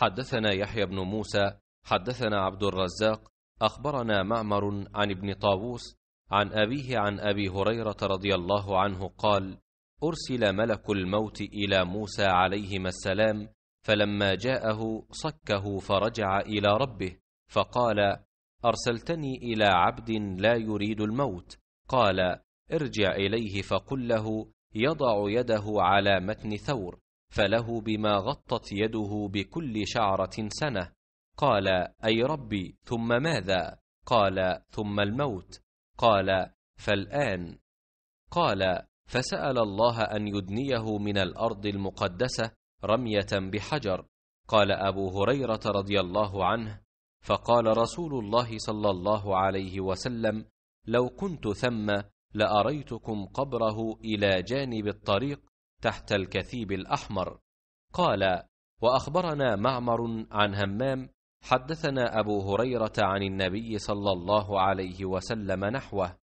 حدثنا يحيى بن موسى حدثنا عبد الرزاق اخبرنا معمر عن ابن طاووس عن ابيه عن ابي هريره رضي الله عنه قال ارسل ملك الموت الى موسى عليهما السلام فلما جاءه صكه فرجع الى ربه فقال ارسلتني الى عبد لا يريد الموت قال ارجع اليه فقل له يضع يده على متن ثور فله بما غطت يده بكل شعرة سنة قال أي ربي ثم ماذا قال ثم الموت قال فالآن قال فسأل الله أن يدنيه من الأرض المقدسة رمية بحجر قال أبو هريرة رضي الله عنه فقال رسول الله صلى الله عليه وسلم لو كنت ثم لأريتكم قبره إلى جانب الطريق تحت الكثيب الأحمر قال وأخبرنا معمر عن همام حدثنا أبو هريرة عن النبي صلى الله عليه وسلم نحوه